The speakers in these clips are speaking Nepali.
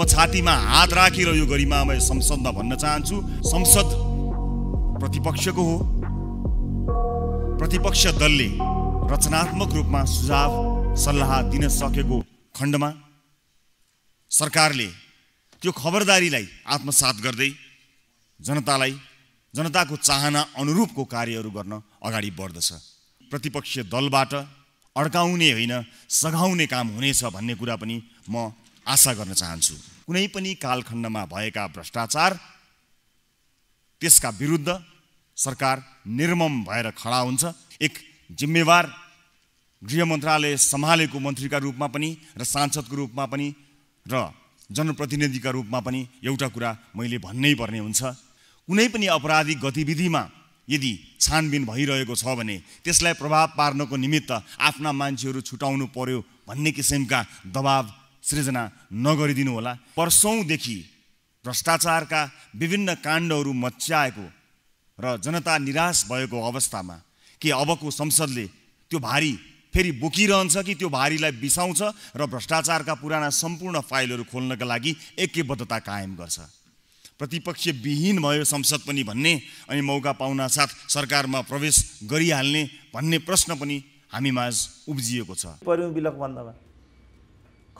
म छातीमा हात राखेर यो गरिमामय संसदमा भन्न चाहन्छु संसद प्रतिपक्षको हो प्रतिपक्ष दलले रचनात्मक रूपमा सुझाव सल्लाह दिन सकेको खण्डमा सरकारले त्यो खबरदारीलाई आत्मसात गर्दै जनतालाई जनताको चाहना अनुरूपको कार्यहरू गर्न अगाडि बढ्दछ प्रतिपक्ष दलबाट अड्काउने होइन सघाउने काम हुनेछ भन्ने कुरा पनि म आशा गर्न चाहन्छु कुनै पनि कालखण्डमा भएका भ्रष्टाचार त्यसका विरुद्ध सरकार निर्मम भएर खडा हुन्छ एक जिम्मेवार गृह मन्त्रालय सम्हालेको मन्त्रीका रूपमा पनि र सांसदको रूपमा पनि र जनप्रतिनिधिका रूपमा पनि एउटा कुरा मैले भन्नै पर्ने हुन्छ कुनै पनि अपराधिक गतिविधिमा यदि छानबिन भइरहेको छ भने त्यसलाई प्रभाव पार्नको निमित्त आफ्ना मान्छेहरू छुटाउनु पर्यो भन्ने किसिमका दबाव सृजना नगरिदिनु होला वर्षौँदेखि भ्रष्टाचारका विभिन्न काण्डहरू मच्याएको र जनता निराश भएको अवस्थामा के अबको संसदले त्यो भारी फेरि बोकिरहन्छ कि त्यो भारीलाई बिसाउँछ र भ्रष्टाचारका पुराना सम्पूर्ण फाइलहरू खोल्नका लागि एकबद्धता कायम गर्छ प्रतिपक्ष विहीन भयो संसद पनि भन्ने अनि मौका साथ सरकारमा प्रवेश गरिहाल्ने भन्ने प्रश्न पनि हामीमाझ उब्जिएको छ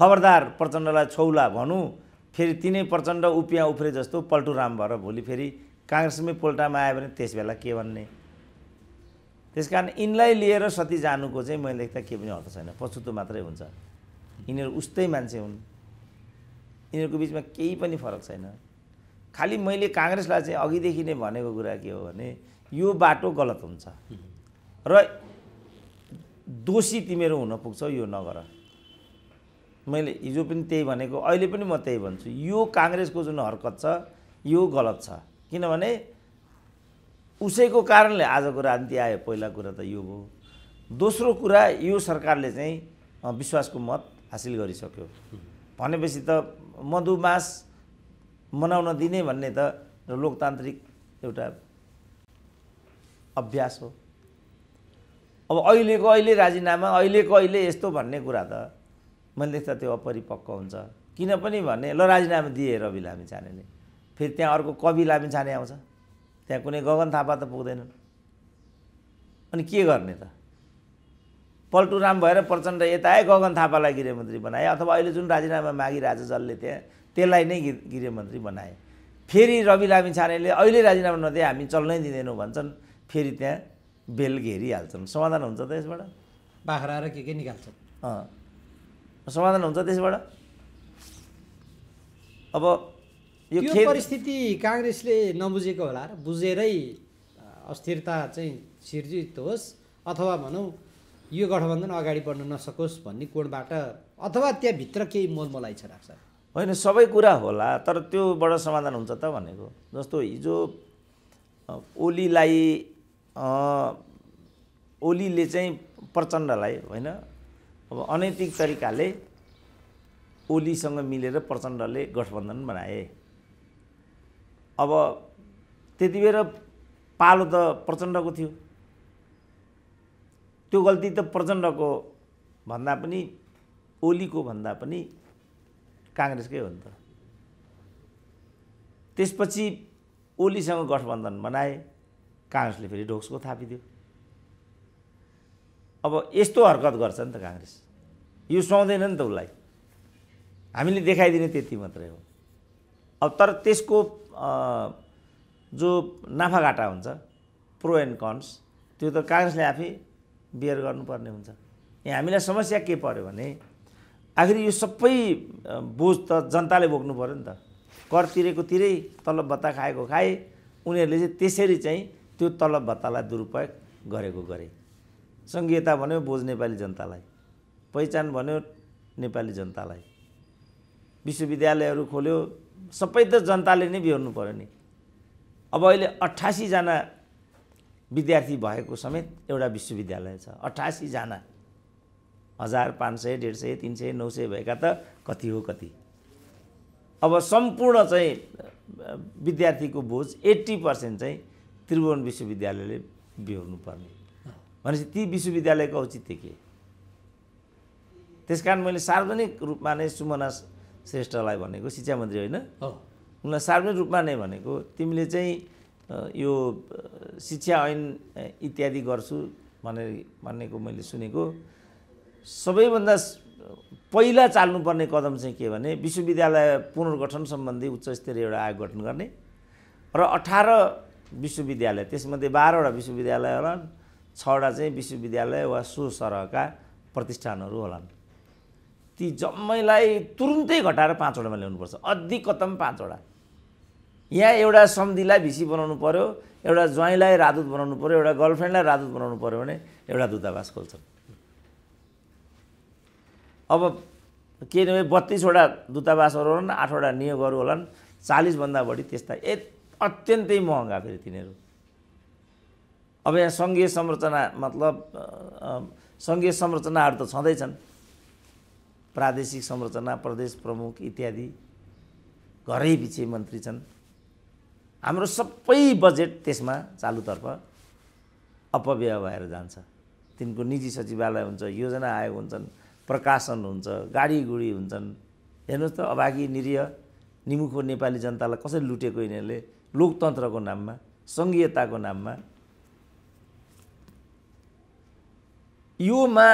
खबरदार प्रचण्डलाई छौला भनौँ फेरि तिनै प्रचण्ड उपियाँ उफ्रे जस्तो राम भएर भोलि फेरि काङ्ग्रेसमै पोल्टामा आयो भने त्यस बेला के भन्ने त्यस कारण यिनलाई लिएर सती जानुको चाहिँ मैले देख्दा के पनि अर्थ छैन पछुतो मात्रै हुन्छ यिनीहरू उस्तै मान्छे हुन् यिनीहरूको बिचमा केही पनि फरक छैन खालि मैले काङ्ग्रेसलाई चाहिँ अघिदेखि नै भनेको कुरा के हो भने यो बाटो गलत हुन्छ र दोषी तिमीहरू हुन पुग्छौ यो नगर मैले हिजो पनि त्यही भनेको अहिले पनि म त्यही भन्छु यो काङ्ग्रेसको जुन हरकत छ यो गलत छ किनभने उसैको कारणले आजको राजनीति आयो पहिला कुरा त यो भयो दोस्रो कुरा यो सरकारले चाहिँ विश्वासको मत हासिल गरिसक्यो भनेपछि त मधुमास मनाउन दिने भन्ने त लोकतान्त्रिक एउटा अभ्यास हो अब अहिलेको अहिले राजीनामा अहिलेको अहिले यस्तो भन्ने कुरा त मैले देख्दा त्यो अपरिपक्व हुन्छ किन पनि भने ल राजीनामा दिएँ रवि लामी छानेले फेरि त्यहाँ अर्को कवि लामी छाने आउँछ त्यहाँ कुनै गगन थापा त पुग्दैनन् अनि के गर्ने त पल्टुराम भएर प्रचण्ड यता आए गगन थापालाई गृहमन्त्री बनाए अथवा अहिले जुन राजीनामा मागिरहेछ जसले त्यहाँ त्यसलाई नै गृहमन्त्री बनाए फेरि रवि लामी छानेले अहिले राजीनामा नदिए हामी चल्नै दिँदैनौँ भन्छन् फेरि त्यहाँ बेल घेरिहाल्छन् समाधान हुन्छ त यसबाट बाख्रा र के के निकाल्छन् समाधान हुन्छ त्यसबाट अब यो परिस्थिति काङ्ग्रेसले नबुझेको होला र बुझेरै अस्थिरता चाहिँ सिर्जित होस् अथवा भनौँ यो गठबन्धन अगाडि बढ्न नसकोस् भन्ने कोणबाट अथवा त्यहाँभित्र केही मलाई छ राख्छ होइन सबै कुरा होला तर त्योबाट समाधान हुन्छ त भनेको जस्तो हिजो ओलीलाई ओलीले चाहिँ प्रचण्डलाई होइन अब अनैतिक तरिकाले ओलीसँग मिलेर प्रचण्डले गठबन्धन बनाए अब त्यति बेर पालो त प्रचण्डको थियो त्यो गल्ती त प्रचण्डको भन्दा पनि ओलीको भन्दा पनि काङ्ग्रेसकै हो नि त त्यसपछि ओलीसँग गठबन्धन बनाए काङ्ग्रेसले फेरि ढोक्सको थापिदियो अब यस्तो हरकत गर्छ नि त काङ्ग्रेस यो सुहाउँदैन नि त उसलाई हामीले देखाइदिने त्यति मात्रै हो अब तर त्यसको जो नाफाघाटा हुन्छ प्रो एन्ड कन्स त्यो त काङ्ग्रेसले आफै बियर गर्नुपर्ने हुन्छ यहाँ हामीलाई समस्या के पर्यो भने आखिर यो सबै बोझ त जनताले बोक्नु पऱ्यो नि त कर तिरेको तिरै तलब भत्ता खाएको खाए उनीहरूले चाहिँ त्यसरी चाहिँ त्यो तलब भत्तालाई दुरुपयोग गरेको गरे सङ्घीयता भन्यो बोझ नेपाली जनतालाई पहिचान भन्यो नेपाली जनतालाई विश्वविद्यालयहरू खोल्यो सबै त जनताले नै बिहोर्नु पऱ्यो नि अब अहिले अठासीजना विद्यार्थी भएको समेत एउटा विश्वविद्यालय छ अठासीजना हजार पाँच सय डेढ सय तिन सय नौ सय भएका त कति हो कति अब सम्पूर्ण चाहिँ विद्यार्थीको बोझ एट्टी पर्सेन्ट चाहिँ त्रिभुवन विश्वविद्यालयले बिहोर्नुपर्ने भनेपछि ती विश्वविद्यालयको औचित्य के त्यस कारण मैले सार्वजनिक रूपमा नै सुमना श्रेष्ठलाई भनेको शिक्षा मन्त्री होइन उनलाई सार्वजनिक रूपमा नै भनेको तिमीले चाहिँ यो शिक्षा ऐन इत्यादि गर्छु भनेर भनेको मैले सुनेको सबैभन्दा पहिला चाल्नुपर्ने कदम चाहिँ के भने विश्वविद्यालय पुनर्गठन सम्बन्धी उच्च स्तरीय एउटा आयोग गठन गर्ने र अठार विश्वविद्यालय त्यसमध्ये बाह्रवटा विश्वविद्यालय होला छवटा चाहिँ विश्वविद्यालय वा सो सरहका प्रतिष्ठानहरू होलान् ती जम्मैलाई तुरुन्तै घटाएर पाँचवटामा ल्याउनुपर्छ अधिकतम पाँचवटा यहाँ एउटा सम्धिलाई भिसी बनाउनु पऱ्यो एउटा ज्वाइँलाई राजदूत बनाउनु पऱ्यो एउटा गर्लफ्रेन्डलाई राजदूत बनाउनु पऱ्यो भने एउटा दूतावास खोल्छन् अब के भने बत्तिसवटा दूतावासहरू होलान् आठवटा नियोगहरू होलान् चालिसभन्दा बढी त्यस्ता ए अत्यन्तै महँगा फेरि तिनीहरू अब यहाँ सङ्घीय संरचना मतलब सङ्घीय संरचनाहरू त छँदैछन् प्रादेशिक संरचना प्रदेश प्रमुख इत्यादि घरै पछि मन्त्री छन् हाम्रो सबै बजेट त्यसमा चालुतर्फ अपव्यय भएर जान्छ तिनको निजी सचिवालय हुन्छ योजना आयोग हुन्छन् प्रकाशन हुन्छ गाडीगुडी हुन्छन् हेर्नुहोस् त अभागी निरीह निमुखो नेपाली जनतालाई कसरी लुटेको यिनीहरूले लोकतन्त्रको नाममा सङ्घीयताको नाममा योमा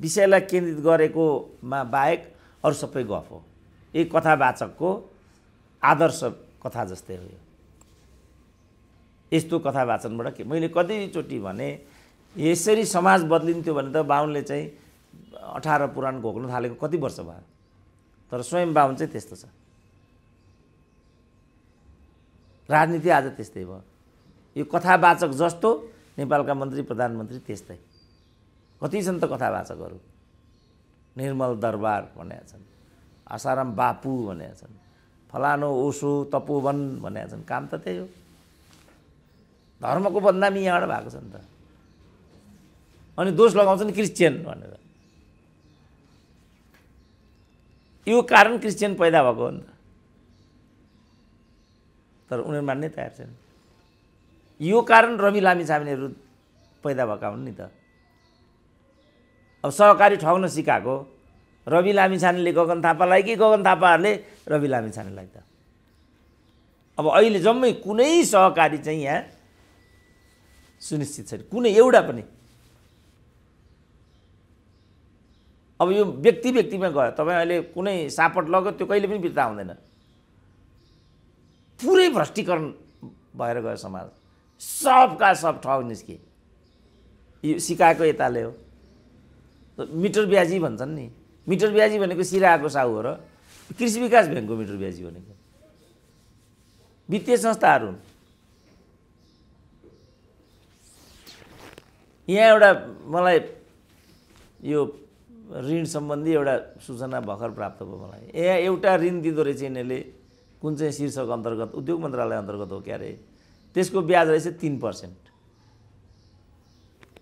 विषयलाई केन्द्रित गरेकोमा बाहेक अरू सबै गफ हो यही कथावाचकको आदर्श कथा जस्तै हो यो यस्तो कथावाचनबाट के मैले कतिचोटि भने यसरी समाज बद्लिन्थ्यो भने त बाहुनले चाहिँ अठार पुराण घोक्न थालेको कति वर्ष भयो तर स्वयं बाहुन चाहिँ त्यस्तो छ राजनीति आज त्यस्तै भयो यो कथावाचक जस्तो नेपालका मन्त्री प्रधानमन्त्री त्यस्तै कति छन् त कथावाचकहरू निर्मल दरबार भनेका छन् आसाराम बापु भनेका छन् फलानो ओसो तपोवन भनेका छन् काम त त्यही हो धर्मको बदनामी यहाँबाट भएको छ नि त अनि दोष लगाउँछन् क्रिस्चियन भनेर यो कारण क्रिस्चियन पैदा भएको हो नि त तर उनीहरू मान्नै तयार छैन यो कारण रवि लामी छामिनेहरू पैदा भएका हुन् नि त अब सहकारी ठग्न सिकाएको रवि लामिछानेले गगन थापालाई कि गगन थापाहरूले रवि लामिछानेलाई त अब अहिले जम्मै कुनै सहकारी चाहिँ यहाँ सुनिश्चित छैन कुनै एउटा पनि अब यो व्यक्ति व्यक्तिमा गयो तपाईँ अहिले कुनै सापट लग्यो त्यो कहिले पनि बिर्ता हुँदैन पुरै भ्रष्टीकरण भएर गयो समाज सबका सब ठग निस्के यो सिकाएको यताले हो मिटर ब्याजी भन्छन् नि मिटर ब्याजी भनेको सिराको साहु हो र कृषि विकास ब्याङ्कको मिटर ब्याजी भनेको वित्तीय संस्थाहरू हुन् यहाँ एउटा मलाई यो ऋण सम्बन्धी एउटा सूचना भर्खर प्राप्त भयो मलाई यहाँ एउटा ऋण दिँदो रहेछ यिनीहरूले कुन चाहिँ शीर्षक अन्तर्गत उद्योग मन्त्रालय अन्तर्गत हो क्या अरे त्यसको ब्याज रहेछ तिन पर्सेन्ट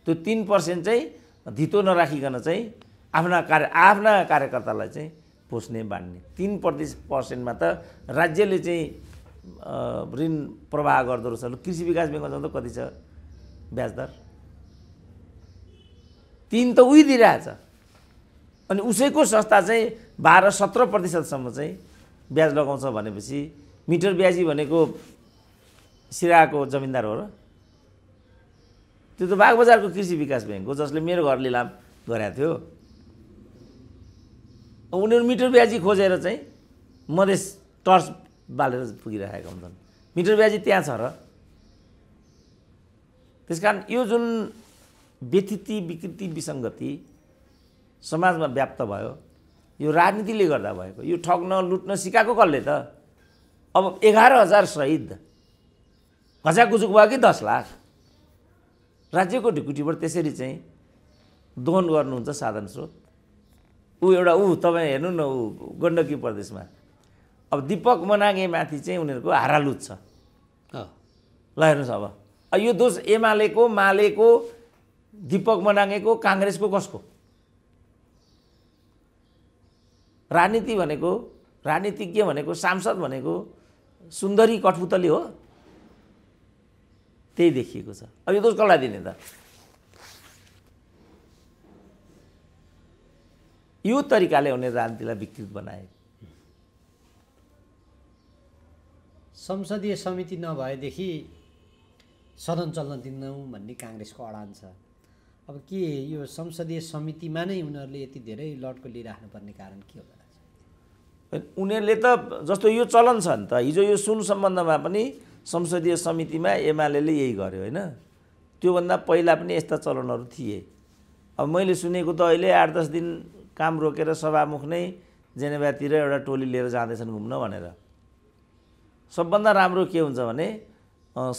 त्यो तिन पर्सेन्ट चाहिँ धितो नराखिकन चाहिँ आफ्ना कार्य आफ्ना कार्यकर्तालाई चाहिँ पोस्ने बाँड्ने तिन प्रति पर्सेन्टमा त राज्यले चाहिँ ऋण प्रवाह गर्दो रहेछ कृषि विकास ब्याङ्कमा जाँदा कति छ ब्याजदर दर तिन त उही दिइरहेछ अनि उसैको संस्था चाहिँ बाह्र सत्र प्रतिशतसम्म चाहिँ ब्याज लगाउँछ भनेपछि मिटर ब्याजी भनेको सिराको जमिनदार हो र त्यो त बागबजारको कृषि विकास ब्याङ्क हो जसले मेरो घर लिलाम गराएको थियो उनीहरू मिटर ब्याजी खोजेर चाहिँ मधेस टर्च बालेर पुगिरहेका हुन्छन् मिटर ब्याजी त्यहाँ छ र त्यस कारण यो जुन व्यतिथि विकृति विसङ्गति समाजमा व्याप्त भयो यो राजनीतिले गर्दा भएको यो ठग्न लुट्न सिकाएको कसले त अब एघार हजार सहिद घचाकुचुक भयो कि दस लाख राज्यको ढुकुटीबाट त्यसरी चाहिँ दोहन गर्नुहुन्छ साधन स्रोत ऊ एउटा ऊ तपाईँ हेर्नु न ऊ गण्डकी प्रदेशमा अब दिपक मनागेमाथि चाहिँ उनीहरूको हारालुत छ ल हेर्नुहोस् अब यो दोष एमालेको मालेको दिपक मनागेको काङ्ग्रेसको कसको राजनीति भनेको राजनीतिज्ञ भनेको सांसद भनेको सुन्दरी कठपुतली हो त्यही देखिएको छ अब यो दोष कसलाई दिने त यो तरिकाले उनीहरू राजनीतिलाई विकृत बनाए संसदीय समिति नभएदेखि सदन चल्न दिन्नौँ भन्ने काङ्ग्रेसको अडान छ अब के यो संसदीय समितिमा नै उनीहरूले यति धेरै लडको लिइराख्नुपर्ने कारण के हो होला उनीहरूले त जस्तो यो चलन छ नि त हिजो यो सुन सम्बन्धमा पनि संसदीय समितिमा एमाले यही गर्यो होइन त्योभन्दा पहिला पनि यस्ता चलनहरू थिए अब मैले सुनेको त अहिले आठ दस दिन काम रोकेर सभामुख नै जेनेभातिर एउटा टोली लिएर जाँदैछन् घुम्न भनेर सबभन्दा राम्रो के हुन्छ भने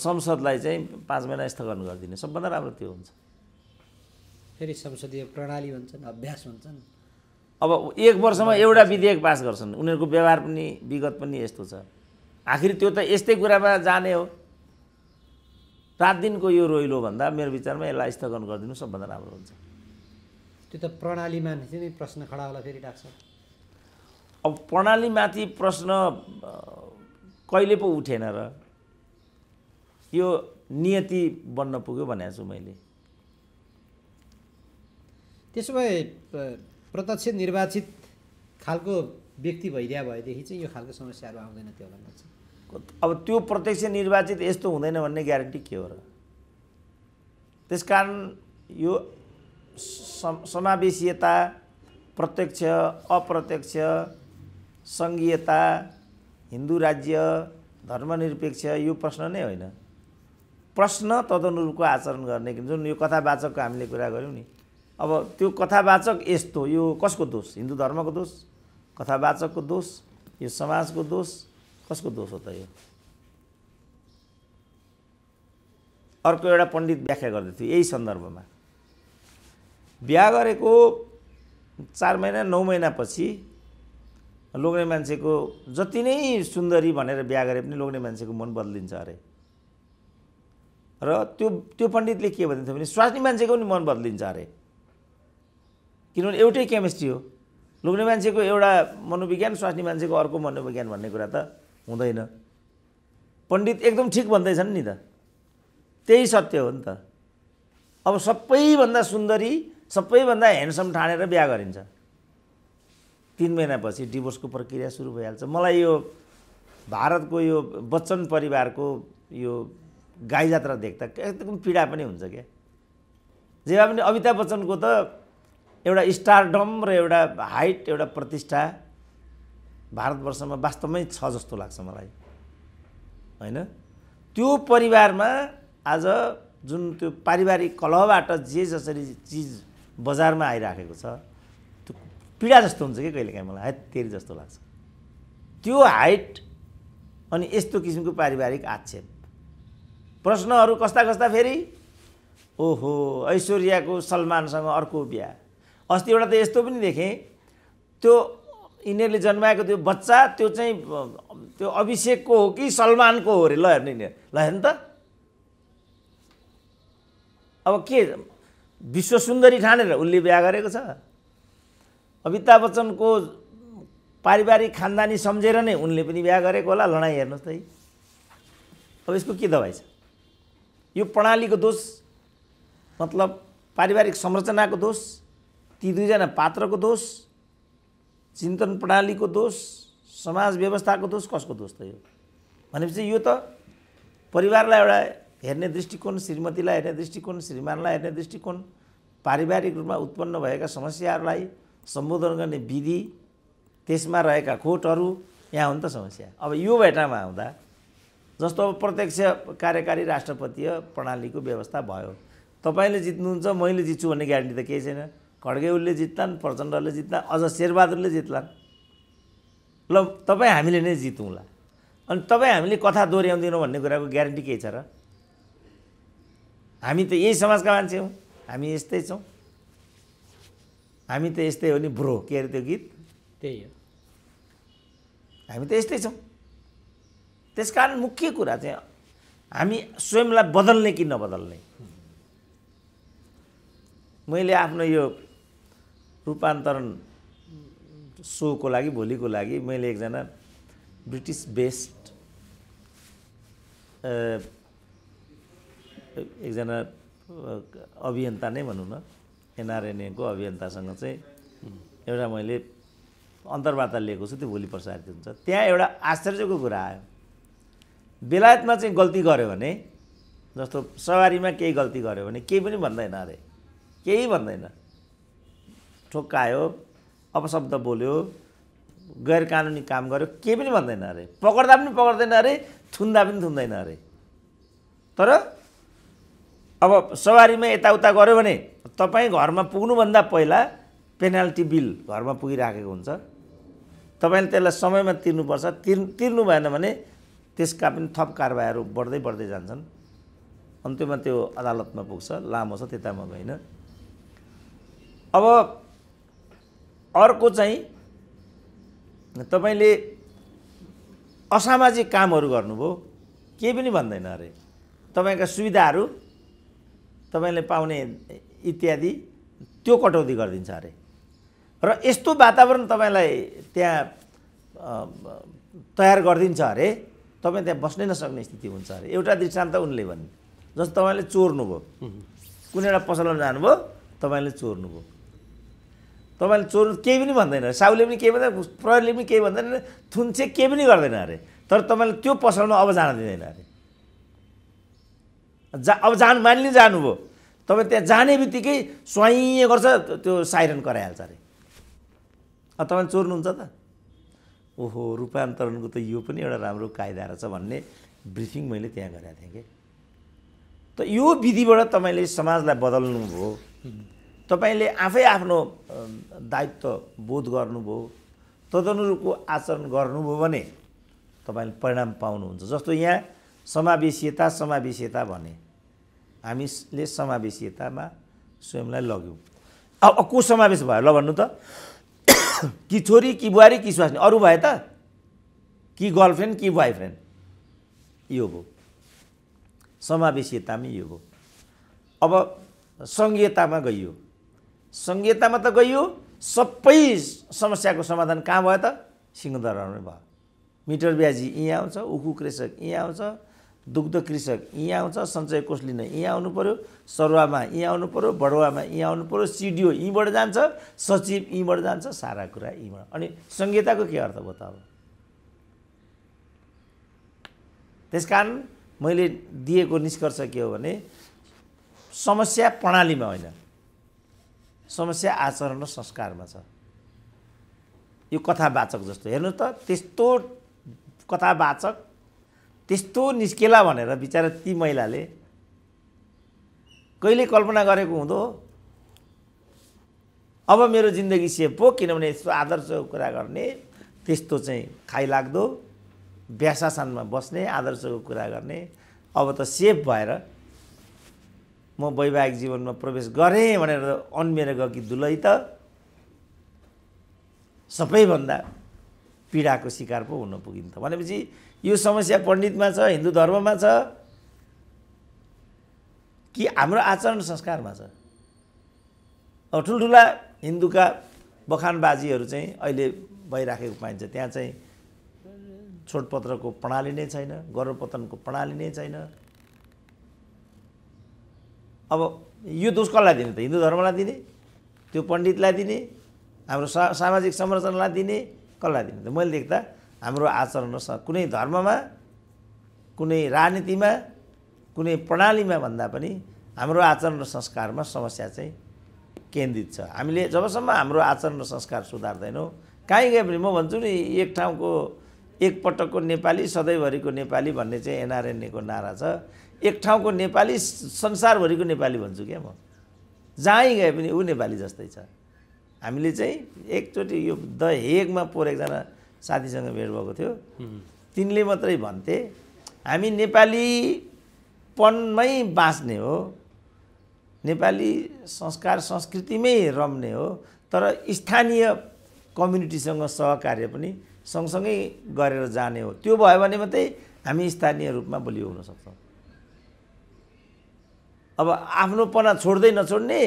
संसदलाई चाहिँ पाँच महिना स्थगन गरिदिने सबभन्दा राम्रो त्यो हुन्छ फेरि संसदीय प्रणाली हुन्छन् अभ्यास हुन्छन् अब एक वर्षमा एउटा विधेयक पास गर्छन् उनीहरूको व्यवहार पनि विगत पनि यस्तो छ आखिर त्यो त यस्तै कुरामा जाने हो रात दिनको यो रोइलो भन्दा मेरो विचारमा यसलाई स्थगन गरिदिनु सबभन्दा राम्रो हुन्छ त्यो त प्रणालीमा प्रश्न खडा होला फेरि राख्छ अब प्रणालीमाथि प्रश्न कहिले पो उठेन र यो नियति बन्न पुग्यो भनेको छु मैले त्यसो भए प्रत्यक्ष निर्वाचित खालको व्यक्ति भइदिया भएदेखि चाहिँ यो खालको समस्याहरू आउँदैन त्यो भन्दा चाहिँ अब त्यो प्रत्यक्ष निर्वाचित यस्तो हुँदैन भन्ने ग्यारेन्टी के हो र त्यस कारण यो समावेशीयता प्रत्यक्ष अप्रत्यक्ष सङ्घीयता हिन्दू राज्य धर्मनिरपेक्ष यो प्रश्न नै होइन प्रश्न तदनुरूपको आचरण गर्ने जुन यो कथावाचकको हामीले कुरा गऱ्यौँ नि अब त्यो कथावाचक यस्तो यो कसको दोष हिन्दू धर्मको दोष कथावाचकको दोष यो समाजको दोष कसको दोष हो त यो अर्को एउटा पण्डित व्याख्या गर्दै थियो यही सन्दर्भमा बिहा गरेको चार महिना नौ महिनापछि लोग्ने मान्छेको जति नै सुन्दरी भनेर बिहा गरे पनि लोग्ने मान्छेको मन बदलिन्छ अरे र त्यो त्यो पण्डितले के भनिदिन्थ्यो भने स्वास्नी मान्छेको पनि मन बदलिन्छ अरे किनभने एउटै केमिस्ट्री हो लोग्ने मान्छेको एउटा मनोविज्ञान स्वास्नी मान्छेको अर्को मनोविज्ञान भन्ने कुरा त हुँदैन पण्डित एकदम ठिक भन्दैछन् नि त त्यही सत्य हो नि त अब सबैभन्दा सुन्दरी सबैभन्दा ह्यान्डसम ठानेर बिहा गरिन्छ तिन महिनापछि डिभोर्सको प्रक्रिया सुरु भइहाल्छ मलाई यो भारतको यो बच्चन परिवारको यो गाई जात्रा देख्दा एकदम पीडा पनि हुन्छ क्या जे भए पनि अमिताभ बच्चनको त एउटा स्टारडम र एउटा हाइट एउटा प्रतिष्ठा भारतवर्षमा वास्तवमै छ जस्तो लाग्छ मलाई होइन त्यो परिवारमा आज जुन त्यो पारिवारिक कलहबाट जे जसरी चिज बजारमा आइराखेको छ त्यो पीडा जस्तो हुन्छ कि कहिलेकाहीँ मलाई हाइट तेरि जस्तो लाग्छ त्यो हाइट अनि यस्तो किसिमको पारिवारिक आक्षेप प्रश्नहरू कस्ता कस्ता फेरि ओहो ऐश्वर्याको सलमानसँग अर्को बिहा अस्ति एउटा त यस्तो पनि देखेँ त्यो यिनीहरूले जन्माएको त्यो बच्चा त्यो चाहिँ त्यो अभिषेकको हो कि सलमानको हो अरे ल हेर्नु यिनीहरू ल हेर्नु त अब के विश्व सुन्दरी ठानेर उसले बिहा गरेको छ अमिताभ बच्चनको पारिवारिक खानदानी सम्झेर नै उनले पनि बिहा गरेको होला लडाइँ हेर्नुहोस् त है अब यसको के दबाई छ यो प्रणालीको दोष मतलब पारिवारिक संरचनाको दोष ती दुईजना पात्रको दोष चिन्तन प्रणालीको दोष समाज व्यवस्थाको दोष कसको दोष त यो भनेपछि यो त परिवारलाई एउटा हेर्ने दृष्टिकोण श्रीमतीलाई हेर्ने दृष्टिकोण श्रीमानलाई हेर्ने दृष्टिकोण पारिवारिक रूपमा उत्पन्न भएका समस्याहरूलाई सम्बोधन गर्ने विधि त्यसमा रहेका खोटहरू यहाँ हो नि त समस्या अब यो भेटामा आउँदा जस्तो अब प्रत्यक्ष कार्यकारी राष्ट्रपतीय प्रणालीको व्यवस्था भयो तपाईँले जित्नुहुन्छ मैले जित्छु भन्ने ग्यारेन्टी त केही छैन उसले जित्लान् प्रचण्डले जित्ला अझ शेरबहादुरले जित्लान् ल तपाईँ हामीले नै जितौँला अनि तपाईँ हामीले कथा दोहोऱ्याउँदैनौँ भन्ने कुराको ग्यारेन्टी के छ र हामी त यही समाजका मान्छे हौँ हामी यस्तै छौँ हामी त यस्तै हो नि ब्रो के अरे त्यो गीत त्यही हो हामी त यस्तै छौँ त्यस कारण मुख्य कुरा चाहिँ हामी स्वयंलाई बदल्ने कि नबदल्ने मैले आफ्नो यो रूपान्तरण सोको लागि भोलिको लागि मैले एकजना ब्रिटिस बेस्ड एकजना अभियन्ता नै भनौँ न एनआरएनएको अभियन्तासँग चाहिँ एउटा मैले अन्तर्वार्ता लिएको छु त्यो भोलि प्रसारित हुन्छ त्यहाँ एउटा आश्चर्यको कुरा आयो बेलायतमा चाहिँ गल्ती गऱ्यो भने जस्तो सवारीमा केही गल्ती गऱ्यो भने केही पनि भन्दैन अरे केही भन्दैन ठोक्कायो अपशब्द बोल्यो गैर कानुनी काम गर्यो केही पनि भन्दैन अरे पकड्दा पनि पक्र्दैन अरे थुन्दा पनि थुन्दैन अरे तर अब सवारीमा यताउता गऱ्यो भने तपाईँ घरमा पुग्नुभन्दा पहिला पेनाल्टी बिल घरमा पुगिराखेको हुन्छ तपाईँले त्यसलाई समयमा तिर्नुपर्छ तिर् तिर्नु भएन भने त्यसका पनि थप कारवाहीहरू बढ्दै बढ्दै जान्छन् अन्त्यमा त्यो अदालतमा पुग्छ लामो छ त्यतामा होइन अब अर्को चाहिँ तपाईँले असामाजिक कामहरू गर्नुभयो केही पनि भन्दैन अरे तपाईँका सुविधाहरू तपाईँले पाउने इत्यादि त्यो कटौती गरिदिन्छ अरे र यस्तो वातावरण तपाईँलाई त्यहाँ तयार गरिदिन्छ अरे तपाईँ त्यहाँ बस्नै नसक्ने स्थिति हुन्छ अरे एउटा दृष्टान्त उनले भन् जस्तो तपाईँले चोर्नुभयो कुनै एउटा पसलमा जानुभयो तपाईँले चोर्नुभयो तपाईँले चोर केही पनि भन्दैन साउले पनि केही भन्दैन प्रहरीले पनि केही भन्दैन थुन्चे केही पनि गर्दैन अरे तर तपाईँले त्यो पसलमा अब जान दिँदैन अरे जा अब जान मानिलिनु जानुभयो तपाईँ त्यहाँ जाने बित्तिकै स्वाइँ गर्छ त्यो साइरन कराइहाल्छ अरे अब तपाईँले चोर्नुहुन्छ त ओहो रूपान्तरणको त यो पनि एउटा राम्रो कायदा रहेछ भन्ने ब्रिफिङ मैले त्यहाँ गरेको थिएँ कि त यो विधिबाट तपाईँले समाजलाई बदल्नुभयो तपाईँले आफै आफ्नो दायित्व बोध गर्नुभयो तदनुरूपको आचरण गर्नुभयो भने तपाईँले परिणाम पाउनुहुन्छ जस्तो यहाँ समावेशीयता समावेशीयता भने हामीले समावेशीयतामा स्वयंलाई लग्यौँ अब को समावेश भयो ल भन्नु त कि छोरी कि बुहारी कि स्वास्नी अरू भए त कि गर्लफ्रेन्ड कि बोयफ्रेन्ड यो भयो समावेशीयतामै यो भयो अब सङ्घीयतामा गइयो सङ्घीयतामा त गइयो सबै समस्याको समाधान कहाँ भयो त सिंहदरबारमै भयो मिटर ब्याजी यहीँ आउँछ उखु कृषक यहीँ आउँछ दुग्ध कृषक यहीँ आउँछ सञ्चय कोष लिन यहीँ आउनु पऱ्यो सरुवामा यहीँ आउनु पऱ्यो बडुवामा यहीँ आउनु पऱ्यो सिडिओ यहीँबाट जान्छ सचिव यहीँबाट जान्छ सारा कुरा यहीँबाट अनि सङ्घीयताको के अर्थ भयो त अब त्यस कारण मैले दिएको निष्कर्ष के हो भने समस्या प्रणालीमा होइन समस्या आचरण र संस्कारमा छ यो कथावाचक जस्तो हेर्नु त त्यस्तो कथावाचक त्यस्तो निस्केला भनेर बिचरा ती महिलाले कहिले कल्पना गरेको हुँदो अब मेरो जिन्दगी सेफ हो किनभने यस्तो आदर्श कुरा गर्ने त्यस्तो चाहिँ खाइलाग्दो व्यासासनमा बस्ने आदर्शको कुरा गर्ने अब त सेफ भएर म वैवाहिक जीवनमा प्रवेश गरेँ भनेर अन्मेर गकी दुलै त सबैभन्दा पीडाको शिकार पो हुन पुगिन्छ भनेपछि यो समस्या पण्डितमा छ हिन्दू धर्ममा छ कि हाम्रो आचरण संस्कारमा छ अब ठुल्ठुला हिन्दूका बखानबाजीहरू चाहिँ अहिले भइराखेको पाइन्छ त्यहाँ चाहिँ छोटपत्रको प्रणाली नै छैन गर्वपतनको प्रणाली नै छैन अब यो दोष कसलाई दिने त हिन्दू धर्मलाई दिने त्यो पण्डितलाई दिने हाम्रो सा सामाजिक संरचनालाई दिने कसलाई दिने त मैले देख्दा हाम्रो आचरण कुनै धर्ममा कुनै राजनीतिमा कुनै प्रणालीमा भन्दा पनि हाम्रो आचरण र संस्कारमा समस्या चाहिँ केन्द्रित छ हामीले जबसम्म हाम्रो आचरण र संस्कार सुधार्दैनौँ कहीँ गए पनि म भन्छु नि एक ठाउँको एकपटकको नेपाली सधैँभरिको नेपाली भन्ने चाहिँ एनआरएनएको नारा छ एक ठाउँको नेपाली संसारभरिको नेपाली भन्छु क्या म जहीँ गए पनि ऊ नेपाली जस्तै छ हामीले चाहिँ एकचोटि यो द हेगमा पोहोर एकजना साथीसँग भेट भएको थियो तिनले मात्रै भन्थे हामी नेपालीपनमै बाँच्ने हो नेपाली संस्कार संस्कृतिमै रम्ने हो तर स्थानीय कम्युनिटीसँग सहकार्य पनि सँगसँगै गरेर जाने हो त्यो भयो भने मात्रै हामी स्थानीय रूपमा बलियो हुन सक्छौँ अब आफ्नोपना छोड्दै नछोड्ने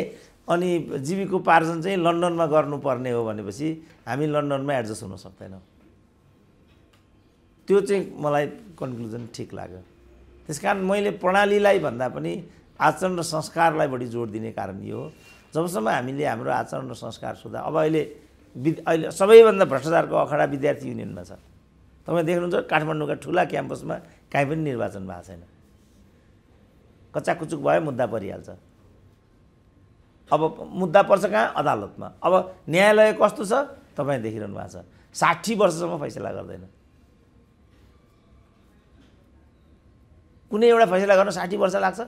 अनि जीविकोपार्जन चाहिँ लन्डनमा गर्नुपर्ने हो भनेपछि हामी लन्डनमा एडजस्ट हुन सक्दैनौँ त्यो चाहिँ मलाई कन्क्लुजन ठिक लाग्यो त्यस कारण मैले प्रणालीलाई भन्दा पनि आचरण र संस्कारलाई बढी जोड दिने कारण यो हो जबसम्म हामीले हाम्रो आचरण र संस्कार सुधार अब अहिले अहिले सबैभन्दा भ्रष्टाचारको अखडा विद्यार्थी युनियनमा छ तपाईँ देख्नुहुन्छ काठमाडौँका ठुला क्याम्पसमा काहीँ पनि निर्वाचन भएको छैन कच्चाकुचुक भयो मुद्दा परिहाल्छ अब मुद्दा पर्छ कहाँ अदालतमा अब न्यायालय कस्तो छ तपाईँ देखिरहनु भएको छ साठी वर्षसम्म फैसला गर्दैन कुनै एउटा फैसला गर्न साठी वर्ष लाग्छ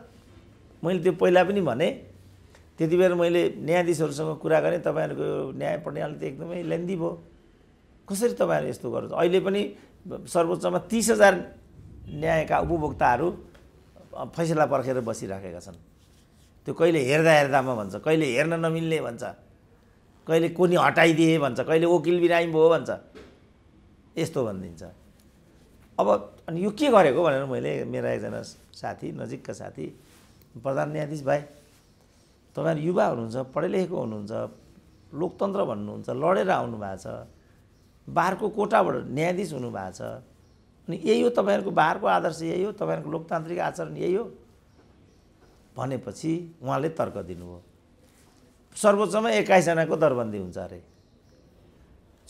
मैले त्यो पहिला पनि भने त्यति बेला मैले न्यायाधीशहरूसँग कुरा गरेँ तपाईँहरूको न्याय प्रणाली त एकदमै लेन्दी भयो कसरी तपाईँहरू यस्तो गर्नु अहिले पनि सर्वोच्चमा तिस हजार न्यायका उपभोक्ताहरू फैसला पर्खेर बसिराखेका छन् त्यो कहिले हेर्दा हेर्दामा भन्छ कहिले हेर्न नमिल्ने भन्छ कहिले कोनी हटाइदिए भन्छ कहिले वकिल बिरामी भयो भन्छ यस्तो भनिदिन्छ अब अनि यो के गरेको भनेर मैले मेरा एकजना साथी नजिकका साथी प्रधान न्यायाधीश भाइ तपाईँहरू युवा हुनुहुन्छ पढे लेखेको हुनुहुन्छ लोकतन्त्र भन्नुहुन्छ लडेर आउनु भएको छ बारको कोटाबाट न्यायाधीश हुनुभएको छ अनि यही हो तपाईँहरूको बारको आदर्श यही हो तपाईँहरूको लोकतान्त्रिक आचरण यही हो भनेपछि उहाँले तर्क दिनुभयो सर्वोच्चमा एक्काइसजनाको दरबन्दी हुन्छ अरे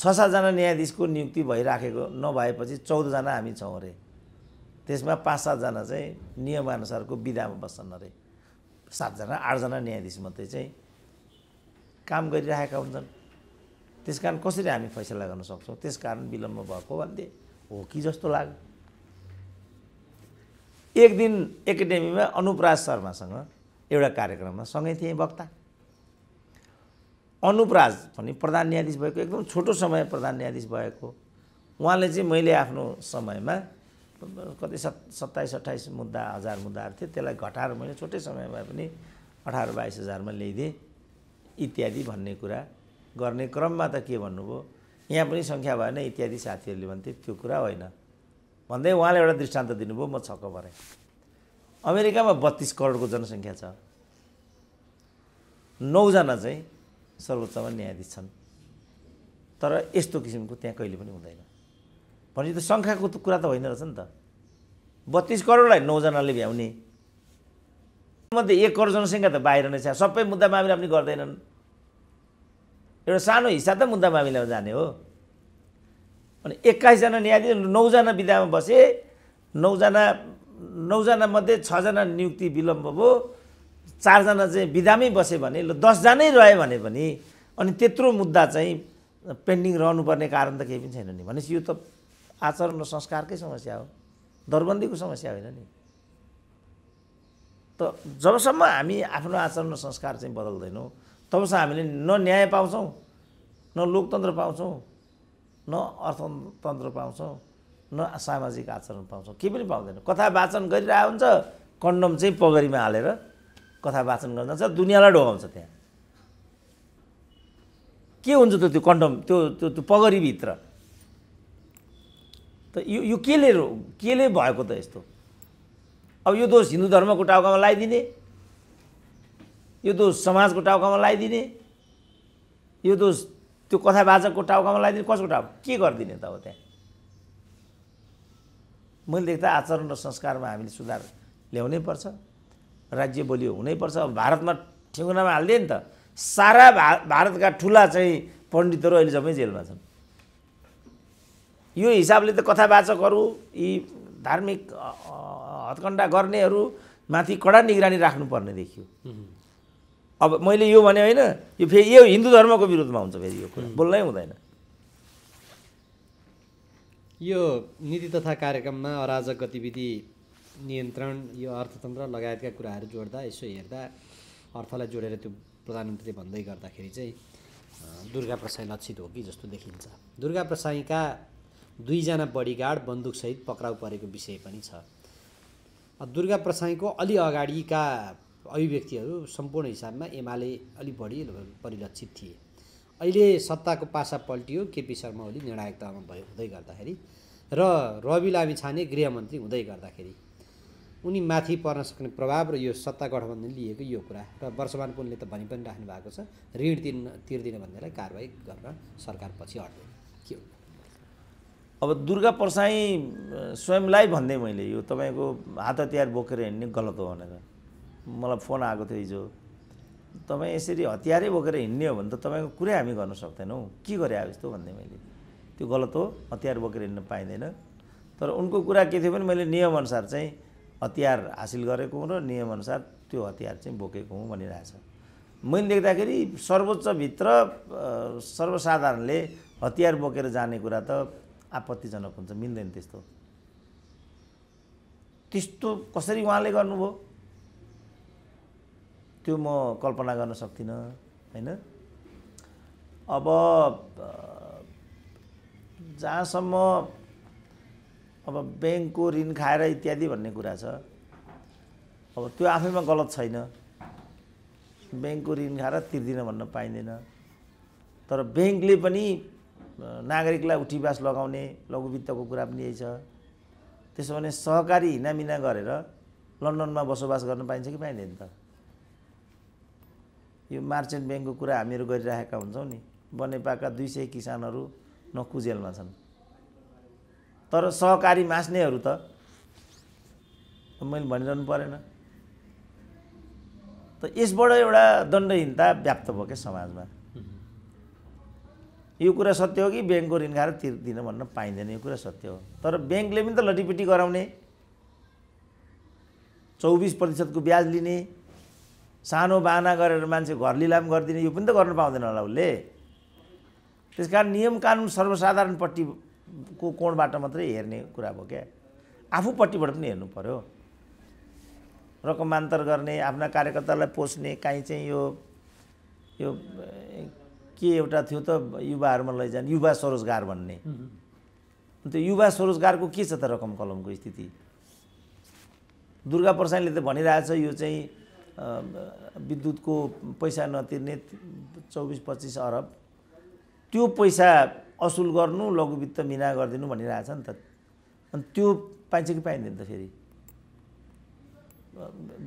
छ सातजना न्यायाधीशको नियुक्ति भइराखेको नभएपछि चौधजना हामी छौँ अरे त्यसमा पाँच सातजना चाहिँ नियमअनुसारको विधामा बस्छन् अरे सातजना आठजना न्यायाधीश मात्रै चाहिँ काम गरिरहेका हुन्छन् त्यस कारण कसरी हामी फैसला गर्न सक्छौँ त्यस कारण विलम्ब भएको भन्थे हो कि जस्तो लाग्यो एक दिन एकाडेमीमा अनुपराज शर्मासँग एउटा कार्यक्रममा सँगै थिएँ वक्ता अनुपराज पनि प्रधान न्यायाधीश भएको एकदम छोटो समय प्रधान न्यायाधीश भएको उहाँले चाहिँ मैले आफ्नो समयमा कति सत् सत्ताइस अट्ठाइस मुद्दा हजार मुद्दाहरू थियो त्यसलाई घटाएर मैले छोटै भए पनि अठार बाइस हजारमा ल्याइदिएँ इत्यादि भन्ने कुरा गर्ने क्रममा त के भन्नुभयो यहाँ पनि सङ्ख्या भएन इत्यादि साथीहरूले भन्थे त्यो कुरा होइन भन्दै उहाँले एउटा दृष्टान्त दिनुभयो म छक्क परेँ अमेरिकामा बत्तिस करोडको जनसङ्ख्या छ नौजना चाहिँ सर्वोच्चमा न्यायाधीश छन् तर यस्तो किसिमको त्यहाँ कहिले पनि हुँदैन भनेपछि त सङ्ख्याको कुरा त होइन रहेछ नि त बत्तिस करोडलाई नौजनाले भ्याउने मध्ये एक करोड जनसङ्ख्या त बाहिर नै छ सबै मुद्दा मामिला पनि गर्दैनन् एउटा सानो हिस्सा त मुद्दा मामिलामा जाने हो अनि एक्काइसजना न्यायाधीश नौजना विधामा बसे नौजना नौजना मध्ये छजना नियुक्ति विलम्ब भयो चारजना चाहिँ विधामै बसे भने ल दसजनै रह्यो भने पनि अनि त्यत्रो मुद्दा चाहिँ पेन्डिङ रहनुपर्ने कारण त केही पनि छैन नि भनेपछि यो त आचरण र संस्कारकै समस्या हो दरबन्दीको समस्या होइन नि त जबसम्म हामी आफ्नो आचरण र संस्कार चाहिँ बदल्दैनौँ तबसम्म हामीले न न्याय पाउँछौँ न लोकतन्त्र पाउँछौँ न अर्थतन्त्र पाउँछौँ न सामाजिक आचरण पाउँछौँ के पनि पाउँदैन कथा वाचन गरिरहेको हुन्छ कन्डम चाहिँ पगरीमा हालेर कथा वाचन गर्न जान्छ दुनियाँलाई डोगाउँछ त्यहाँ के हुन्छ त त्यो कन्डम त्यो त्यो त्यो पगरीभित्र यो यो केले केले भएको त यस्तो अब यो दोष हिन्दू धर्मको टाउकामा लगाइदिने यो दोष समाजको टाउकामा लगाइदिने यो दोष त्यो कथावाचकको टाउकामा लगाइदिने कसको टाउको के गरिदिने त अब त्यहाँ मैले देख्दा आचरण र संस्कारमा हामीले सुधार ल्याउनै पर्छ राज्य बोलियो हुनैपर्छ अब भारतमा ठेगुनामा हालिदिए नि त सारा भा भारतका ठुला चाहिँ पण्डितहरू अहिले जम्मै जेलमा छन् यो हिसाबले त कथावाचकहरू यी धार्मिक हत्कण्डा गर्नेहरूमाथि कडा निगरानी राख्नुपर्ने देखियो अब मैले यो भने होइन यो फेरि यो हिन्दू धर्मको विरुद्धमा हुन्छ फेरि यो कुरा बोल्नै हुँदैन यो नीति तथा कार्यक्रममा अराजक गतिविधि नियन्त्रण यो अर्थतन्त्र लगायतका कुराहरू जोड्दा यसो हेर्दा अर्थलाई जोडेर त्यो प्रधानमन्त्रीले भन्दै गर्दाखेरि चाहिँ दुर्गा प्रसाई लक्षित हो कि जस्तो देखिन्छ दुर्गा प्रसाईका दुईजना बडीगार्ड बन्दुकसहित पक्राउ परेको विषय पनि छ दुर्गा प्रसाईको अलि अगाडिका अभिव्यक्तिहरू सम्पूर्ण हिसाबमा एमाले अलि बढी परिलक्षित थिए अहिले सत्ताको पासा पल्टियो केपी शर्मा ओली निर्णायकतामा भयो हुँदै गर्दाखेरि र रवि लामी छाने गृहमन्त्री हुँदै गर्दाखेरि उनी माथि पर्न सक्ने प्रभाव र यो सत्ता गठबन्धन लिएको यो कुरा र वर्षमान पुनले त भनि पनि राख्नु भएको छ ऋण तिर्न तिर्दिन भन्नेलाई कारवाही गर्न सरकार पछि हट्दैन के हो अब दुर्गा प्रसाई स्वयंलाई भन्दै मैले यो तपाईँको हात हतियार बोकेर हिँड्ने गलत हो भनेर मलाई फोन आएको थियो हिजो तपाईँ यसरी हतियारै बोकेर हिँड्ने हो भने त तपाईँको कुरै हामी गर्न सक्दैनौँ के गरे अब यस्तो भन्दै मैले त्यो गलत हो हतियार बोकेर हिँड्न पाइँदैन तर उनको कुरा के थियो भने मैले नियमअनुसार चाहिँ हतियार हासिल गरेको हुँ र नियमअनुसार त्यो हतियार चाहिँ बोकेको हुँ भनिरहेछ मैले देख्दाखेरि सर्वोच्चभित्र सर्वसाधारणले हतियार बोकेर जाने कुरा त आपत्तिजनक हुन्छ मिल्दैन त्यस्तो त्यस्तो कसरी उहाँले गर्नुभयो त्यो म कल्पना गर्न सक्दिनँ होइन अब जहाँसम्म अब ब्याङ्कको ऋण खाएर इत्यादि भन्ने कुरा छ अब त्यो आफैमा गलत छैन ब्याङ्कको ऋण खाएर तिर्दिन भन्न पाइँदैन तर ब्याङ्कले पनि नागरिकलाई बास लगाउने लघुवित्तको कुरा पनि यही छ त्यसो भने सहकारी हिनामिना गरेर लन्डनमा बसोबास गर्न पाइन्छ कि पाइँदैन त यो मार्चेन्ट ब्याङ्कको कुरा हामीहरू गरिरहेका हुन्छौँ नि बनेपाका दुई सय किसानहरू नकुजेलमा छन् तर सहकारी मास्नेहरू त मैले भनिरहनु परेन त यसबाट एउटा दण्डहीनता व्याप्त भयो क्या समाजमा यो कुरा सत्य हो कि ब्याङ्कको ऋण खाएर तिर्दिन भन्न पाइँदैन यो कुरा सत्य हो तर ब्याङ्कले पनि त लटिपिटी गराउने चौबिस प्रतिशतको ब्याज लिने सानो बाहना गरेर मान्छे घर लिलाम गरिदिने यो पनि त गर्नु पाउँदैन होला उसले त्यस कारण नियम कानुन सर्वसाधारणपट्टिको कोणबाट मात्रै हेर्ने कुरा भयो क्या आफूपट्टिबाट पनि हेर्नु पऱ्यो रकमान्तर गर्ने आफ्ना कार्यकर्तालाई पोस्ने काहीँ चाहिँ यो यो के एउटा थियो त युवाहरूमा लैजाने युवा स्वरोजगार भन्ने त्यो युवा स्वरोजगारको के छ त रकम कलमको स्थिति दुर्गा प्रसादले त भनिरहेछ यो चाहिँ विद्युतको पैसा नतिर्ने चौबिस पच्चिस अरब त्यो पैसा असुल गर्नु लघुवित्त मिना गरिदिनु भनिरहेछ नि त अनि त्यो पाइन्छ कि पाइँदैन त फेरि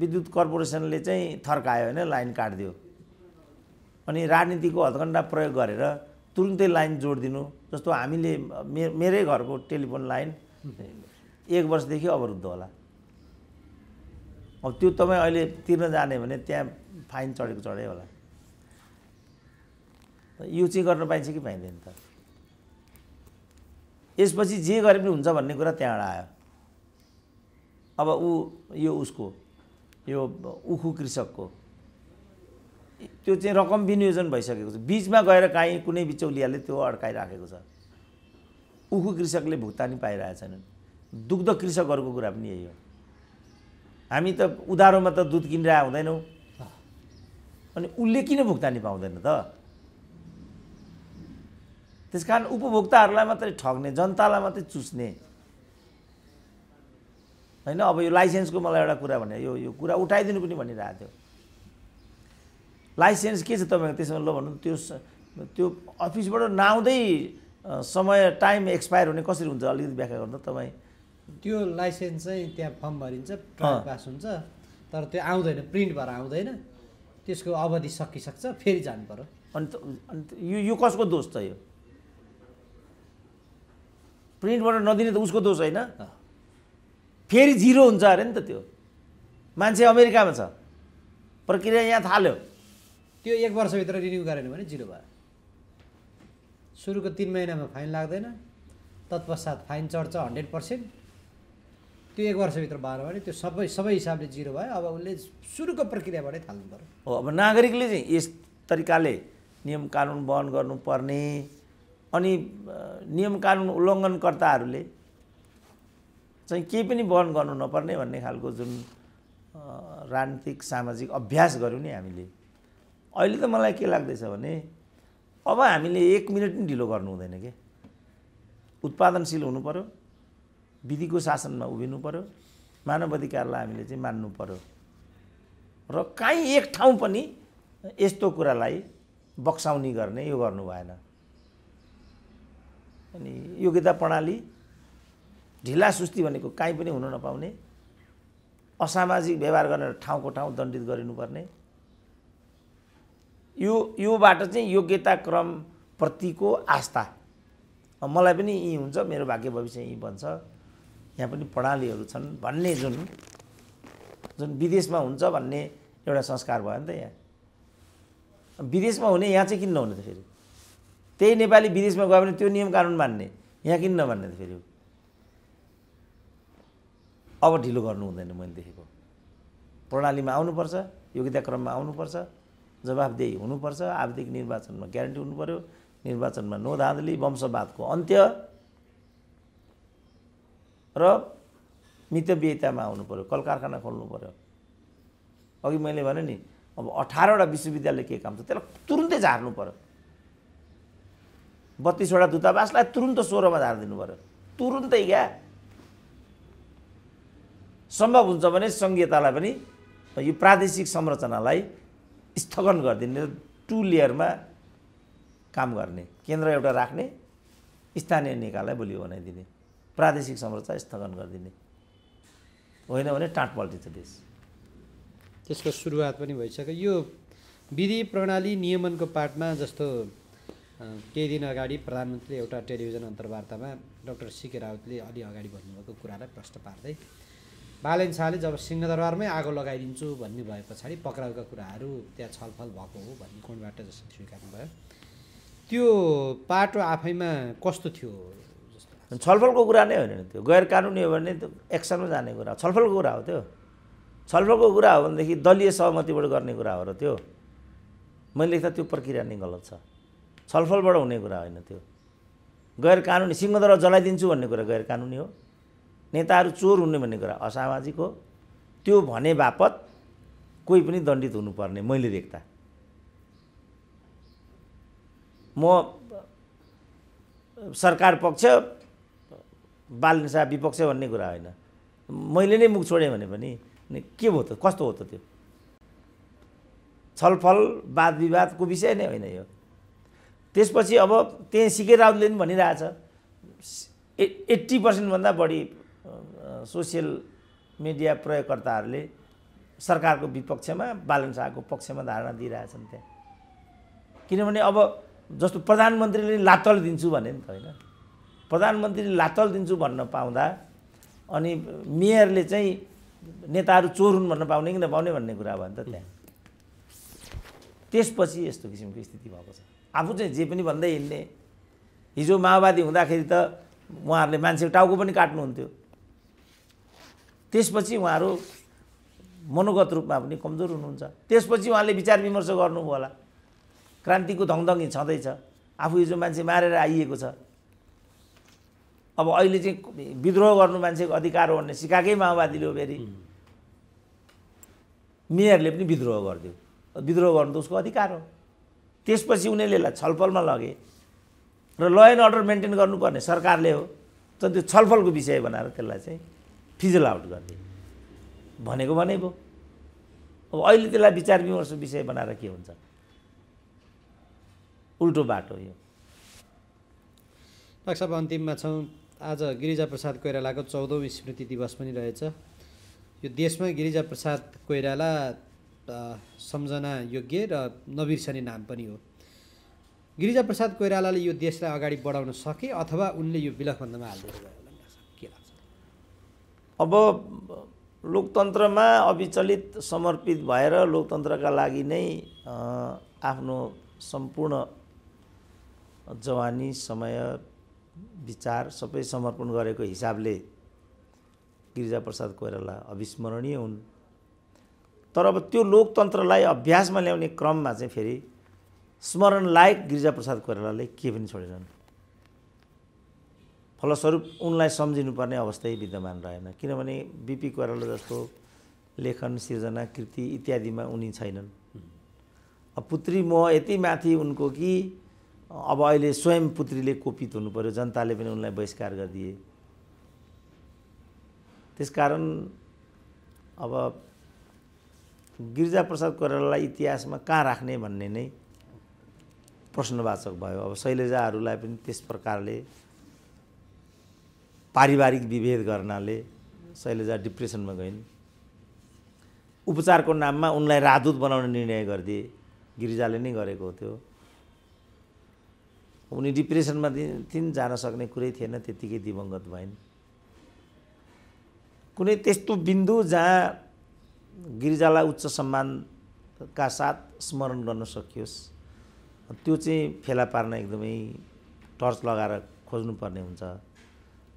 विद्युत कर्पोरेसनले चाहिँ थर्कायो होइन लाइन काटिदियो अनि राजनीतिको हथकण्डा प्रयोग गरेर तुरुन्तै लाइन जोडिदिनु जस्तो हामीले मे मेरै घरको टेलिफोन लाइन एक वर्षदेखि अवरुद्ध होला अब त्यो तपाईँ अहिले तिर्न जाने भने त्यहाँ फाइन चढेको चढे होला यो चाहिँ गर्न पाइन्छ कि पाइँदैन त यसपछि जे गरे पनि हुन्छ भन्ने कुरा त्यहाँबाट आयो अब ऊ यो उसको यो उखु कृषकको त्यो चाहिँ रकम विनियोजन भइसकेको छ बिचमा गएर काहीँ कुनै बिचौलियाले त्यो अड्काइराखेको छ उखु कृषकले भुक्तानी पाइरहेका छैनन् दुग्ध कृषकहरूको कुरा पनि यही हो हामी त उधारोमा त दुध किनिरहेको हुँदैनौँ अनि उसले किन भुक्तानी पाउँदैन त त्यस कारण उपभोक्ताहरूलाई मात्रै ठग्ने जनतालाई मात्रै चुस्ने होइन अब यो लाइसेन्सको मलाई एउटा कुरा भने यो यो कुरा उठाइदिनु पनि भनिरहेको थियो लाइसेन्स के छ तपाईँको त्यसमा ल भन्नु त्यो त्यो अफिसबाट नआउँदै समय टाइम एक्सपायर हुने कसरी हुन्छ अलिकति व्याख्या गर्नु तपाईँ त्यो लाइसेन्स चाहिँ त्यहाँ फर्म भरिन्छ पास हुन्छ तर त्यो आउँदैन प्रिन्ट भएर आउँदैन त्यसको अवधि सकिसक्छ फेरि जानु पर्यो अन्त अन्त यो यो कसको दोष त यो प्रिन्टबाट नदिने त उसको दोष होइन फेरि जिरो हुन्छ अरे नि त त्यो मान्छे अमेरिकामा छ प्रक्रिया यहाँ थाल्यो त्यो एक वर्षभित्र रिन्यू गरेन भने जिरो भयो सुरुको तिन महिनामा फाइन लाग्दैन तत्पश्चात फाइन चढ्छ हन्ड्रेड पर्सेन्ट त्यो एक वर्षभित्र भएन भने त्यो सबै सबै हिसाबले जिरो भयो अब उसले सुरुको प्रक्रियाबाटै थाल्नु पऱ्यो हो अब नागरिकले चाहिँ यस तरिकाले नियम कानुन बहन गर्नुपर्ने अनि नियम कानुन उल्लङ्घनकर्ताहरूले चाहिँ केही पनि बहन गर्नु नपर्ने भन्ने खालको जुन राजनीतिक सामाजिक अभ्यास गऱ्यौँ नि हामीले अहिले त मलाई के लाग्दैछ भने अब हामीले एक मिनट पनि ढिलो गर्नु हुँदैन कि उत्पादनशील हुनु पऱ्यो विधिको शासनमा उभिनु पऱ्यो मानव अधिकारलाई हामीले चाहिँ मान्नु पऱ्यो र काहीँ एक ठाउँ पनि यस्तो कुरालाई बक्साउने गर्ने यो गर्नु भएन अनि योग्यता प्रणाली ढिला सुस्ती भनेको काहीँ पनि हुन नपाउने असामाजिक व्यवहार गरेर ठाउँको ठाउँ दण्डित गरिनुपर्ने यो योबाट चाहिँ योग्यता प्रतिको आस्था मलाई पनि यहीँ हुन्छ मेरो भाग्य भविष्य यी बन्छ यहाँ पनि प्रणालीहरू छन् भन्ने जुन जुन विदेशमा हुन्छ भन्ने एउटा संस्कार भयो नि त यहाँ विदेशमा हुने यहाँ चाहिँ किन नहुने त फेरि त्यही नेपाली विदेशमा गयो भने त्यो नियम कानुन मान्ने यहाँ किन नमान्ने त फेरि अब ढिलो गर्नु हुँदैन मैले देखेको प्रणालीमा आउनुपर्छ योग्यता क्रममा आउनुपर्छ जवाबदेही हुनुपर्छ आवधिक निर्वाचनमा ग्यारेन्टी हुनु पऱ्यो निर्वाचनमा नो वंशवादको अन्त्य र मितव्ययतामा आउनु पऱ्यो कल कारखाना खोल्नु पऱ्यो अघि मैले भने नि अब अठारवटा विश्वविद्यालय के काम छ त्यसलाई तुरुन्तै झार्नु पऱ्यो बत्तिसवटा दूतावासलाई तुरुन्त सोह्रमा झारिदिनु पऱ्यो तुरुन्तै क्या सम्भव हुन्छ भने सङ्घीयतालाई पनि यो प्रादेशिक संरचनालाई स्थगन गरिदिने टु लेयरमा काम गर्ने केन्द्र एउटा राख्ने स्थानीय निकायलाई भोलि बनाइदिने प्रादेशिक संरचना स्थगन गरिदिने होइन भने टाँट पल्टिन्छ देश त्यसको सुरुवात पनि भइसक्यो यो विधि प्रणाली नियमनको पाठमा जस्तो केही दिन अगाडि प्रधानमन्त्रीले एउटा टेलिभिजन अन्तर्वार्तामा डक्टर सिके रावतले अलि अगाडि भन्नुभएको कुरालाई प्रश्न पार्दै बालेन शाहले जब सिंहदरबारमै आगो लगाइदिन्छु भन्ने भए पछाडि पक्राउका कुराहरू त्यहाँ छलफल भएको हो भन्ने कोणबाट जसरी भयो त्यो पाटो आफैमा कस्तो थियो छलफलको कुरा नै होइन त्यो गैर कानुनी हो भने त्यो एक्सनमा जाने कुरा छलफलको कुरा हो त्यो छलफलको कुरा हो भनेदेखि दलीय सहमतिबाट गर्ने कुरा हो र त्यो मैले लेख्दा त्यो प्रक्रिया नै गलत छ छलफलबाट हुने कुरा होइन त्यो गैर कानुनी सिंहदरबार जलाइदिन्छु भन्ने कुरा गैर कानुनी हो नेताहरू चोर हुने भन्ने कुरा असामाजिक हो त्यो भने बापत कोही पनि दण्डित हुनुपर्ने मैले देख्दा म सरकार पक्ष बालनिसा विपक्ष भन्ने कुरा होइन मैले नै मुख छोडेँ भने पनि के भयो त कस्तो हो त त्यो छलफल वाद विवादको विषय नै होइन यो त्यसपछि अब त्यहीँ सिके राउतले पनि भनिरहेछ ए एट्टी पर्सेन्टभन्दा बढी सोसियल मिडिया प्रयोगकर्ताहरूले सरकारको विपक्षमा बालन शाहको पक्षमा धारणा दिइरहेछन् त्यहाँ किनभने अब जस्तो प्रधानमन्त्रीले लातल दिन्छु भने नि त होइन प्रधानमन्त्रीले लातल दिन्छु भन्न पाउँदा अनि मेयरले चाहिँ नेताहरू चोर हुन् भन्न पाउने कि नपाउने भन्ने कुरा भयो नि त त्यहाँ त्यसपछि यस्तो किसिमको स्थिति भएको छ आफू चाहिँ जे पनि भन्दै हिँड्ने हिजो माओवादी हुँदाखेरि त उहाँहरूले मान्छेको टाउको पनि काट्नुहुन्थ्यो त्यसपछि उहाँहरू मनोगत रूपमा पनि कमजोर हुनुहुन्छ त्यसपछि उहाँले विचार विमर्श गर्नुभयो होला क्रान्तिको धङधङी छँदैछ आफू हिजो मान्छे मारेर आइएको छ अब अहिले चाहिँ विद्रोह गर्नु मान्छेको अधिकार हो भन्ने सिकाएकै माओवादीले हो फेरि मेयरले पनि विद्रोह गरिदियो विद्रोह गर्नु त उसको अधिकार हो त्यसपछि उनीहरूले यसलाई छलफलमा लगे र ल एन्ड अर्डर मेन्टेन गर्नुपर्ने सरकारले हो तर त्यो छलफलको विषय बनाएर त्यसलाई चाहिँ फिजल आउट गर्ने भनेको भने भयो अब अहिले त्यसलाई विचार विमर्श विषय बनाएर के हुन्छ उल्टो बाटो यो डाक्टर अन्तिममा छौँ आज गिरिजाप्रसाद कोइरालाको चौधौँ स्मृति दिवस पनि रहेछ यो देशमा गिरिजाप्रसाद कोइराला सम्झना योग्य र नबिर्सने नाम पनि हो गिरिजाप्रसाद कोइरालाले यो देशलाई अगाडि बढाउन सके अथवा उनले यो विलखबन्धमा हालिदिनु भयो अब लोकतन्त्रमा अविचलित समर्पित भएर लोकतन्त्रका लागि नै आफ्नो सम्पूर्ण जवानी समय विचार सबै समर्पण गरेको हिसाबले गिरिजाप्रसाद कोइराला अविस्मरणीय हुन् तर अब त्यो लोकतन्त्रलाई अभ्यासमा ल्याउने क्रममा चाहिँ फेरि स्मरण लायक गिरिजाप्रसाद कोइरालाले के पनि छोडेनन् फलस्वरूप उनलाई सम्झिनुपर्ने अवस्थै विद्यमान रहेन किनभने बिपी कोइराला जस्तो लेखन सिर्जना कृति इत्यादिमा उनी छैनन् पुत्री मोह यति माथि उनको कि अब अहिले स्वयं पुत्रीले कोपित हुनु पऱ्यो जनताले पनि उनलाई बहिष्कार गरिदिए त्यसकारण अब गिरिजाप्रसाद कोइरालालाई इतिहासमा कहाँ राख्ने भन्ने नै प्रश्नवाचक भयो अब शैलेजाहरूलाई पनि त्यस प्रकारले पारिवारिक विभेद गर्नाले शैलजा डिप्रेसनमा गइन् उपचारको नाममा उनलाई राजदूत बनाउने निर्णय गरिदिए गिरिजाले नै गरेको थियो उनी डिप्रेसनमा थिइन् जान सक्ने कुरै थिएन त्यत्तिकै दिवङ्गत भइन् कुनै त्यस्तो बिन्दु जहाँ गिरिजालाई उच्च सम्मानका साथ स्मरण गर्न सकियोस् त्यो चाहिँ फेला पार्न एकदमै टर्च लगाएर खोज्नुपर्ने हुन्छ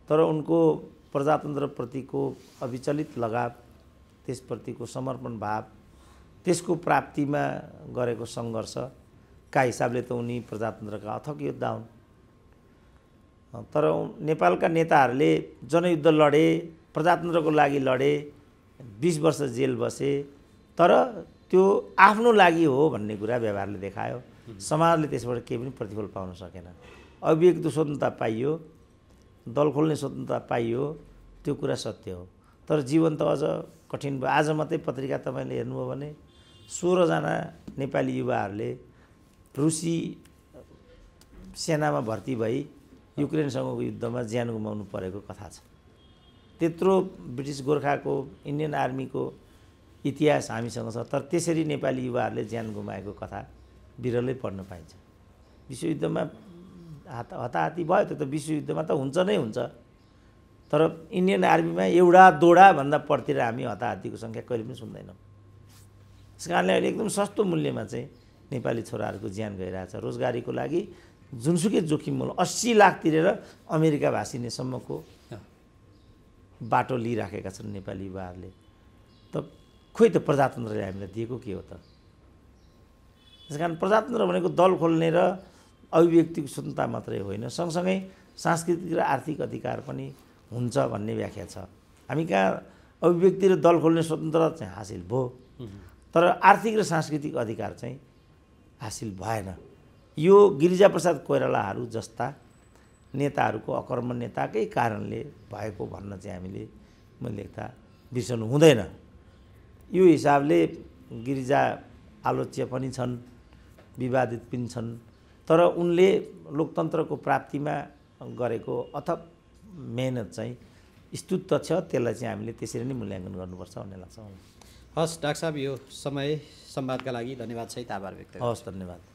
तर उनको प्रजातन्त्रप्रतिको अविचलित लगाव त्यसप्रतिको समर्पण भाव त्यसको प्राप्तिमा गरेको सङ्घर्षका हिसाबले त उनी प्रजातन्त्रका अथक योद्धा हुन् तर नेपालका नेताहरूले जनयुद्ध लडे प्रजातन्त्रको लागि लडे बिस वर्ष जेल बसे तर त्यो आफ्नो लागि हो भन्ने कुरा व्यवहारले देखायो समाजले त्यसबाट केही पनि प्रतिफल पाउन सकेन अभिव्यक्ति स्वतन्त्रता पाइयो दल खोल्ने स्वतन्त्रता पाइयो त्यो कुरा सत्य हो तर जीवन त अझ कठिन भयो आज मात्रै पत्रिका तपाईँले हेर्नुभयो भने सोह्रजना नेपाली युवाहरूले रुसी सेनामा भर्ती भई युक्रेनसँगको युद्धमा ज्यान गुमाउनु परेको कथा छ त्यत्रो ब्रिटिस गोर्खाको इन्डियन आर्मीको इतिहास हामीसँग छ तर त्यसरी नेपाली युवाहरूले ज्यान गुमाएको कथा बिरलै पढ्न पाइन्छ विश्वयुद्धमा हात हताहती भयो त्यो त विश्वयुद्धमा त हुन्छ नै हुन्छ तर इन्डियन आर्मीमा एउटा दोडाभन्दा पर्तिर हामी हताहतीको सङ्ख्या कहिले पनि सुन्दैनौँ त्यस कारणले अहिले एकदम सस्तो मूल्यमा चाहिँ नेपाली छोराहरूको ज्यान छ रोजगारीको लागि जुनसुकै जोखिम मूल अस्सी लाख तिरेर अमेरिका भाषिनेसम्मको बाटो लिइराखेका छन् नेपाली युवाहरूले त खोइ त प्रजातन्त्रले हामीलाई दिएको के हो त त्यस कारण प्रजातन्त्र भनेको दल खोल्ने र अभिव्यक्तिको स्वतन्त्रता मात्रै होइन सँगसँगै सांस्कृतिक र आर्थिक अधिकार पनि हुन्छ भन्ने व्याख्या छ हामी कहाँ अभिव्यक्ति र दल खोल्ने स्वतन्त्रता चाहिँ हासिल भयो तर आर्थिक र सांस्कृतिक अधिकार चाहिँ हासिल भएन यो गिरिजाप्रसाद कोइरालाहरू जस्ता नेताहरूको अकर्मण्यताकै कारणले भएको भन्न चाहिँ हामीले मैले लेख्दा बिर्सनु हुँदैन यो हिसाबले गिरिजा आलोच्य पनि छन् विवादित पनि छन् तर उनले लोकतन्त्रको प्राप्तिमा गरेको अथप मेहनत चाहिँ स्तुत छ त्यसलाई चाहिँ हामीले त्यसरी नै मूल्याङ्कन गर्नुपर्छ भन्ने लाग्छ हस् डाक्टर साहब यो समय संवादका लागि धन्यवाद छ आभार व्यक्त हस् धन्यवाद